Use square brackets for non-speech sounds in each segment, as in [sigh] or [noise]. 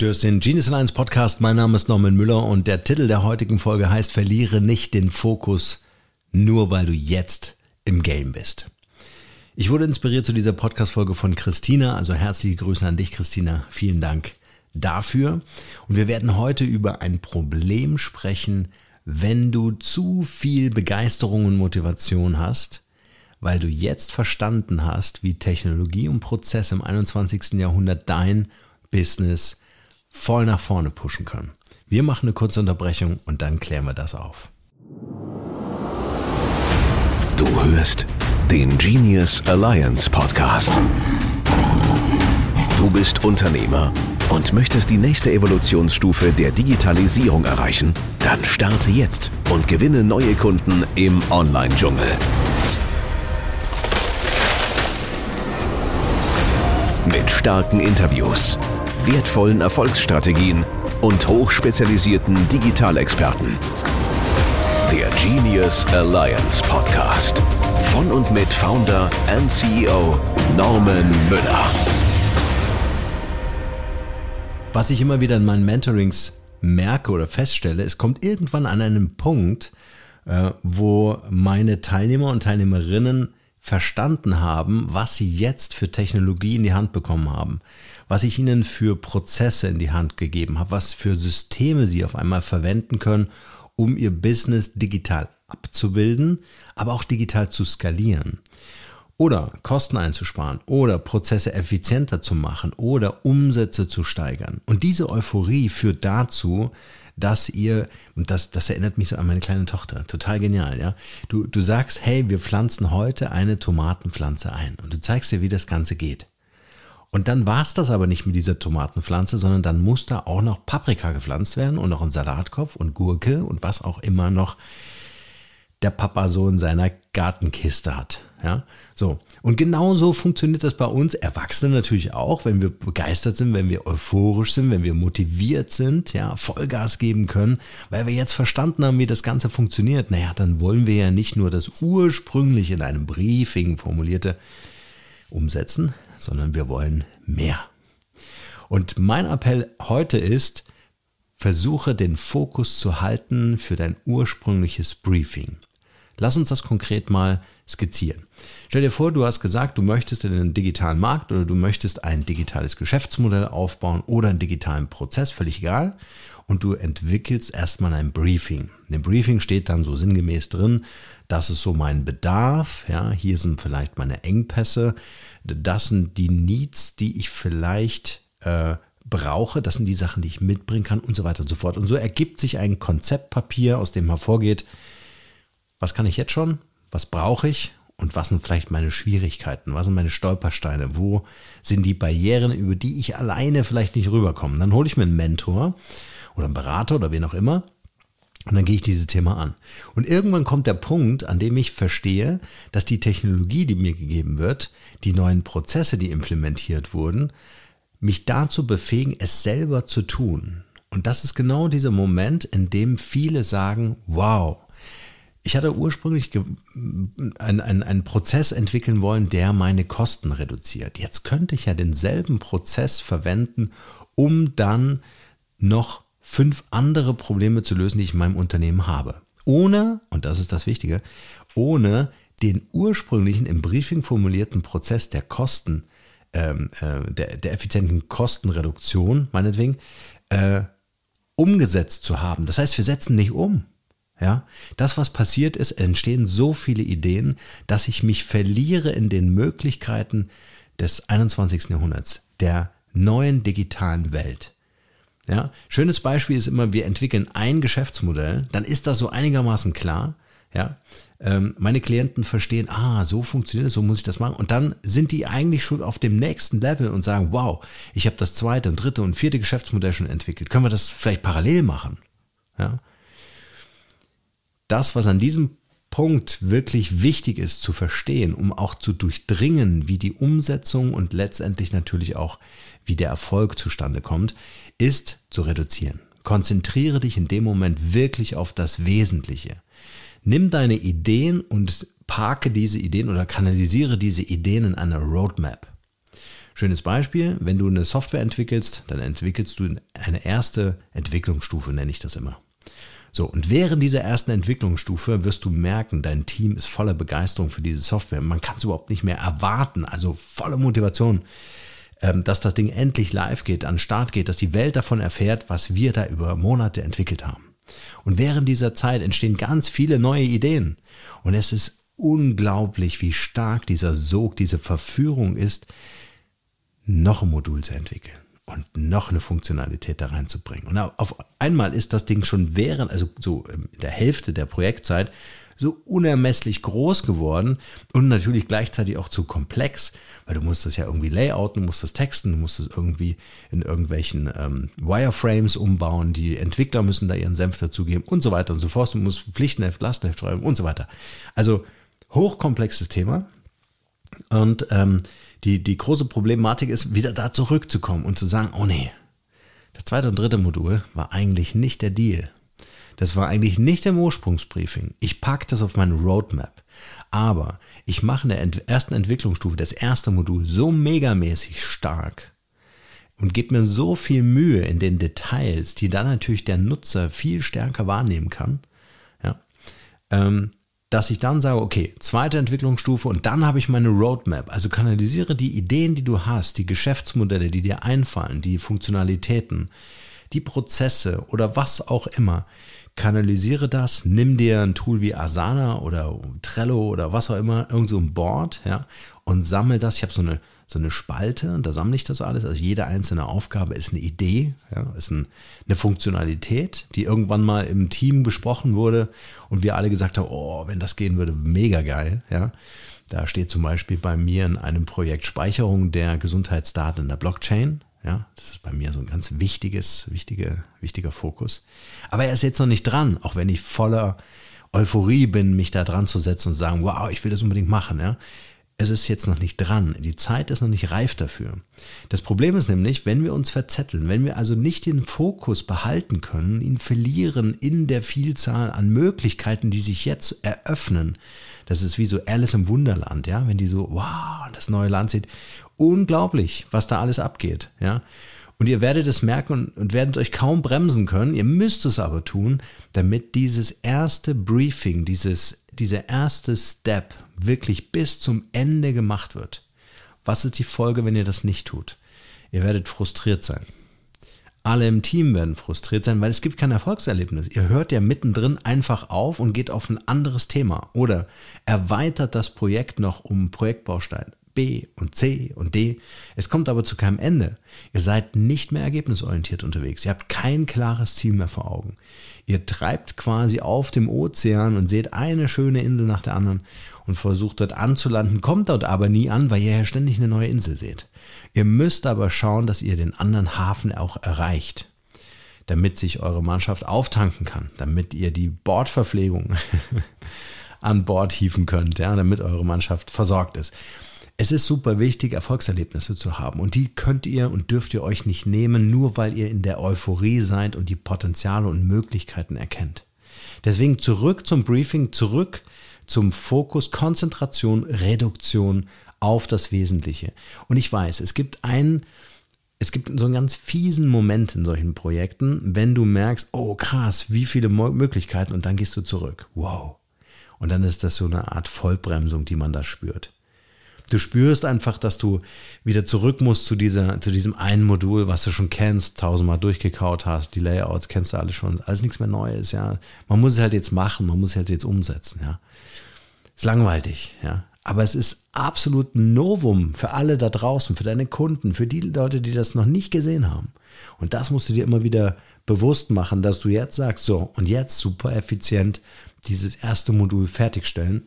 Du hörst den Genius Alliance Podcast. Mein Name ist Norman Müller und der Titel der heutigen Folge heißt Verliere nicht den Fokus, nur weil du jetzt im Game bist. Ich wurde inspiriert zu dieser Podcast-Folge von Christina, also herzliche Grüße an dich, Christina. Vielen Dank dafür. Und wir werden heute über ein Problem sprechen, wenn du zu viel Begeisterung und Motivation hast, weil du jetzt verstanden hast, wie Technologie und Prozess im 21. Jahrhundert dein Business voll nach vorne pushen können. Wir machen eine kurze Unterbrechung und dann klären wir das auf. Du hörst den Genius Alliance Podcast. Du bist Unternehmer und möchtest die nächste Evolutionsstufe der Digitalisierung erreichen? Dann starte jetzt und gewinne neue Kunden im Online-Dschungel. Mit starken Interviews wertvollen Erfolgsstrategien und hochspezialisierten Digitalexperten. Der Genius Alliance Podcast. Von und mit Founder and CEO Norman Müller. Was ich immer wieder in meinen Mentorings merke oder feststelle, es kommt irgendwann an einen Punkt, äh, wo meine Teilnehmer und Teilnehmerinnen verstanden haben, was sie jetzt für Technologie in die Hand bekommen haben was ich ihnen für Prozesse in die Hand gegeben habe, was für Systeme sie auf einmal verwenden können, um ihr Business digital abzubilden, aber auch digital zu skalieren. Oder Kosten einzusparen oder Prozesse effizienter zu machen oder Umsätze zu steigern. Und diese Euphorie führt dazu, dass ihr, und das, das erinnert mich so an meine kleine Tochter, total genial, ja. Du, du sagst, hey, wir pflanzen heute eine Tomatenpflanze ein und du zeigst dir, wie das Ganze geht. Und dann war es das aber nicht mit dieser Tomatenpflanze, sondern dann muss da auch noch Paprika gepflanzt werden und noch ein Salatkopf und Gurke und was auch immer noch der Papa so in seiner Gartenkiste hat. Ja, so. Und genau so funktioniert das bei uns Erwachsenen natürlich auch, wenn wir begeistert sind, wenn wir euphorisch sind, wenn wir motiviert sind, ja, Vollgas geben können, weil wir jetzt verstanden haben, wie das Ganze funktioniert. Naja, dann wollen wir ja nicht nur das ursprünglich in einem Briefing formulierte umsetzen, sondern wir wollen mehr. Und mein Appell heute ist, versuche den Fokus zu halten für dein ursprüngliches Briefing. Lass uns das konkret mal skizzieren. Stell dir vor, du hast gesagt, du möchtest in den digitalen Markt oder du möchtest ein digitales Geschäftsmodell aufbauen oder einen digitalen Prozess, völlig egal. Und du entwickelst erstmal ein Briefing. Im Briefing steht dann so sinngemäß drin, das ist so mein Bedarf, ja, hier sind vielleicht meine Engpässe, das sind die Needs, die ich vielleicht äh, brauche, das sind die Sachen, die ich mitbringen kann und so weiter und so fort. Und so ergibt sich ein Konzeptpapier, aus dem hervorgeht, was kann ich jetzt schon, was brauche ich und was sind vielleicht meine Schwierigkeiten, was sind meine Stolpersteine, wo sind die Barrieren, über die ich alleine vielleicht nicht rüberkomme. Dann hole ich mir einen Mentor oder einen Berater oder wen auch immer und dann gehe ich dieses Thema an. Und irgendwann kommt der Punkt, an dem ich verstehe, dass die Technologie, die mir gegeben wird, die neuen Prozesse, die implementiert wurden, mich dazu befähigen, es selber zu tun. Und das ist genau dieser Moment, in dem viele sagen, wow, ich hatte ursprünglich einen, einen, Prozess entwickeln wollen, der meine Kosten reduziert. Jetzt könnte ich ja denselben Prozess verwenden, um dann noch fünf andere Probleme zu lösen, die ich in meinem Unternehmen habe. Ohne, und das ist das Wichtige, ohne den ursprünglichen im Briefing formulierten Prozess der Kosten, ähm, äh, der, der, effizienten Kostenreduktion, meinetwegen, äh, umgesetzt zu haben. Das heißt, wir setzen nicht um. Ja, das, was passiert ist, entstehen so viele Ideen, dass ich mich verliere in den Möglichkeiten des 21. Jahrhunderts, der neuen digitalen Welt. Ja? Schönes Beispiel ist immer, wir entwickeln ein Geschäftsmodell, dann ist das so einigermaßen klar. Ja? Ähm, meine Klienten verstehen, ah, so funktioniert es, so muss ich das machen. Und dann sind die eigentlich schon auf dem nächsten Level und sagen, wow, ich habe das zweite und dritte und vierte Geschäftsmodell schon entwickelt. Können wir das vielleicht parallel machen? Ja? Das, was an diesem Punkt wirklich wichtig ist zu verstehen, um auch zu durchdringen, wie die Umsetzung und letztendlich natürlich auch, wie der Erfolg zustande kommt, ist zu reduzieren. Konzentriere dich in dem Moment wirklich auf das Wesentliche. Nimm deine Ideen und parke diese Ideen oder kanalisiere diese Ideen in einer Roadmap. Schönes Beispiel, wenn du eine Software entwickelst, dann entwickelst du eine erste Entwicklungsstufe, nenne ich das immer. So, und während dieser ersten Entwicklungsstufe wirst du merken, dein Team ist voller Begeisterung für diese Software. Man kann es überhaupt nicht mehr erwarten, also volle Motivation, ähm, dass das Ding endlich live geht, an den Start geht, dass die Welt davon erfährt, was wir da über Monate entwickelt haben. Und während dieser Zeit entstehen ganz viele neue Ideen. Und es ist unglaublich, wie stark dieser Sog, diese Verführung ist, noch ein Modul zu entwickeln und noch eine Funktionalität da reinzubringen. Und auf einmal ist das Ding schon während, also so ähm, in der Hälfte der Projektzeit, so unermesslich groß geworden und natürlich gleichzeitig auch zu komplex, weil du musst das ja irgendwie layouten, du musst das texten, du musst das irgendwie in irgendwelchen ähm, Wireframes umbauen, die Entwickler müssen da ihren Senf dazugeben und so weiter und so fort, du musst Pflichtenheft, Lastenheft schreiben und so weiter. Also hochkomplexes Thema und ähm, die, die große Problematik ist, wieder da zurückzukommen und zu sagen, oh nee, das zweite und dritte Modul war eigentlich nicht der Deal. Das war eigentlich nicht im Ursprungsbriefing. Ich packe das auf meine Roadmap. Aber ich mache in der ent ersten Entwicklungsstufe das erste Modul so megamäßig stark und gebe mir so viel Mühe in den Details, die dann natürlich der Nutzer viel stärker wahrnehmen kann, ja, ähm, dass ich dann sage, okay, zweite Entwicklungsstufe und dann habe ich meine Roadmap. Also kanalisiere die Ideen, die du hast, die Geschäftsmodelle, die dir einfallen, die Funktionalitäten, die Prozesse oder was auch immer. Kanalisiere das, nimm dir ein Tool wie Asana oder Trello oder was auch immer, irgend so ein Board, ja, und sammel das. Ich habe so eine so eine Spalte und da sammle ich das alles. Also jede einzelne Aufgabe ist eine Idee, ja, ist ein, eine Funktionalität, die irgendwann mal im Team besprochen wurde und wir alle gesagt haben, oh, wenn das gehen würde, mega geil. Ja. Da steht zum Beispiel bei mir in einem Projekt Speicherung der Gesundheitsdaten in der Blockchain. Ja, das ist bei mir so ein ganz wichtiges, wichtige, wichtiger Fokus. Aber er ist jetzt noch nicht dran, auch wenn ich voller Euphorie bin, mich da dran zu setzen und sagen, wow, ich will das unbedingt machen. Ja es ist jetzt noch nicht dran. Die Zeit ist noch nicht reif dafür. Das Problem ist nämlich, wenn wir uns verzetteln, wenn wir also nicht den Fokus behalten können, ihn verlieren in der Vielzahl an Möglichkeiten, die sich jetzt eröffnen. Das ist wie so Alice im Wunderland, ja, wenn die so, wow, das neue Land sieht. Unglaublich, was da alles abgeht, ja. Und ihr werdet es merken und, und werdet euch kaum bremsen können. Ihr müsst es aber tun, damit dieses erste Briefing, dieses dieser erste Step wirklich bis zum Ende gemacht wird, was ist die Folge, wenn ihr das nicht tut? Ihr werdet frustriert sein. Alle im Team werden frustriert sein, weil es gibt kein Erfolgserlebnis. Ihr hört ja mittendrin einfach auf und geht auf ein anderes Thema oder erweitert das Projekt noch um Projektbaustein, und C und D. Es kommt aber zu keinem Ende. Ihr seid nicht mehr ergebnisorientiert unterwegs. Ihr habt kein klares Ziel mehr vor Augen. Ihr treibt quasi auf dem Ozean und seht eine schöne Insel nach der anderen und versucht dort anzulanden, kommt dort aber nie an, weil ihr ja ständig eine neue Insel seht. Ihr müsst aber schauen, dass ihr den anderen Hafen auch erreicht damit sich eure Mannschaft auftanken kann, damit ihr die Bordverpflegung [laughs] an Bord hieven könnt, ja, damit eure Mannschaft versorgt ist. Es ist super wichtig, Erfolgserlebnisse zu haben und die könnt ihr und dürft ihr euch nicht nehmen, nur weil ihr in der Euphorie seid und die Potenziale und Möglichkeiten erkennt. Deswegen zurück zum Briefing, zurück zum Fokus, Konzentration, Reduktion auf das Wesentliche. Und ich weiß, es gibt einen, es gibt so einen ganz fiesen Moment in solchen Projekten, wenn du merkst, oh krass, wie viele Möglichkeiten und dann gehst du zurück. Wow. Und dann ist das so eine Art Vollbremsung, die man da spürt. Du spürst einfach, dass du wieder zurück musst zu, dieser, zu diesem einen Modul, was du schon kennst, tausendmal durchgekaut hast, die Layouts kennst du alle schon, alles nichts mehr Neues, ja. Man muss es halt jetzt machen, man muss es halt jetzt umsetzen, ja. Ist langweilig, ja. Aber es ist absolut ein Novum für alle da draußen, für deine Kunden, für die Leute, die das noch nicht gesehen haben. Und das musst du dir immer wieder bewusst machen, dass du jetzt sagst, so, und jetzt super effizient dieses erste Modul fertigstellen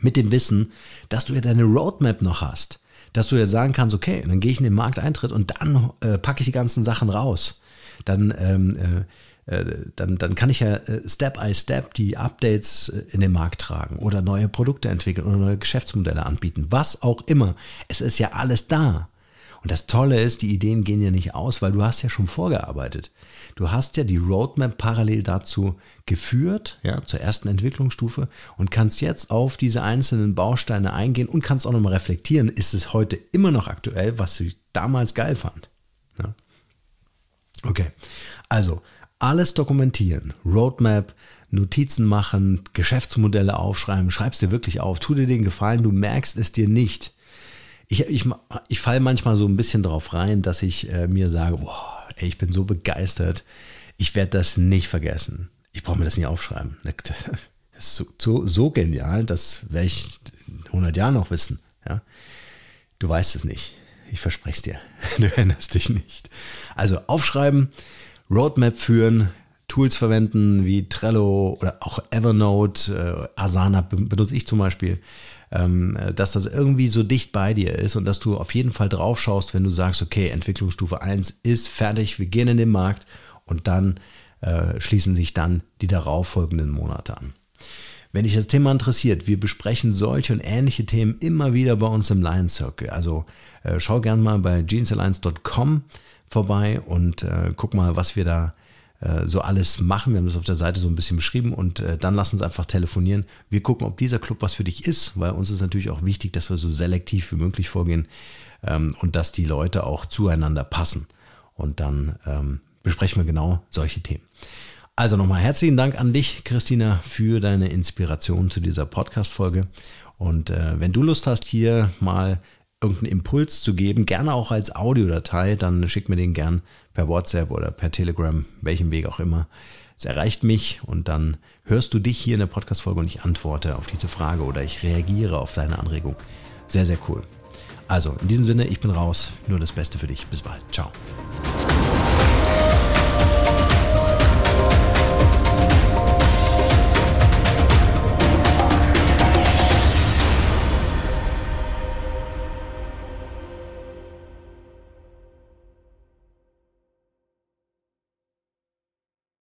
mit dem Wissen, dass du ja deine Roadmap noch hast, dass du ja sagen kannst, okay, dann gehe ich in den Markteintritt und dann äh, packe ich die ganzen Sachen raus. Dann, ähm, äh, äh dann, dann kann ich ja äh, Step by Step die Updates äh, in den Markt tragen oder neue Produkte entwickeln oder neue Geschäftsmodelle anbieten, was auch immer. Es ist ja alles da. Und das Tolle ist, die Ideen gehen ja nicht aus, weil du hast ja schon vorgearbeitet. Du hast ja die Roadmap parallel dazu geführt, ja, zur ersten Entwicklungsstufe und kannst jetzt auf diese einzelnen Bausteine eingehen und kannst auch nochmal reflektieren, ist es heute immer noch aktuell, was ich damals geil fand. Ja? Okay, also alles dokumentieren, Roadmap, Notizen machen, Geschäftsmodelle aufschreiben, schreibst dir wirklich auf, tu dir den Gefallen, du merkst es dir nicht ich, ich, ich falle manchmal so ein bisschen drauf rein, dass ich äh, mir sage, boah, ey, ich bin so begeistert, ich werde das nicht vergessen. Ich brauche mir das nicht aufschreiben. Ne, [laughs] das ist so, so, so genial, das werde ich 100 Jahre noch wissen. Ja? Du weißt es nicht. Ich verspreche es dir. [laughs] Du erinnerst dich nicht. Also aufschreiben, Roadmap führen, Tools verwenden wie Trello oder auch Evernote, äh, Asana benutze ich zum Beispiel. Ähm, äh, dass das irgendwie so dicht bei dir ist und dass du auf jeden Fall drauf schaust, wenn du sagst, okay, Entwicklungsstufe 1 ist fertig, wir gehen in den Markt und dann äh, schließen sich dann die darauffolgenden Monate an. Wenn dich das Thema interessiert, wir besprechen solche und ähnliche Themen immer wieder bei uns im Lion Circle. Also äh, schau gern mal bei jeansalliance.com vorbei und äh, guck mal, was wir da äh, so alles machen. Wir haben das auf der Seite so ein bisschen beschrieben und äh, dann lass uns einfach telefonieren. Wir gucken, ob dieser Club was für dich ist, weil uns ist natürlich auch wichtig, dass wir so selektiv wie möglich vorgehen ähm, und dass die Leute auch zueinander passen. Und dann ähm, besprechen wir genau solche Themen. Also nochmal herzlichen Dank an dich, Christina, für deine Inspiration zu dieser Podcast-Folge. Und äh, wenn du Lust hast, hier mal irgendeinen Impuls zu geben, gerne auch als Audiodatei, dann schick mir den gern per WhatsApp oder per Telegram, welchem Weg auch immer. Es erreicht mich und dann hörst du dich hier in der Podcast-Folge und ich antworte auf diese Frage oder ich reagiere auf deine Anregung. Sehr, sehr cool. Also, in diesem Sinne, ich bin raus. Nur das Beste für dich. Bis bald. Ciao.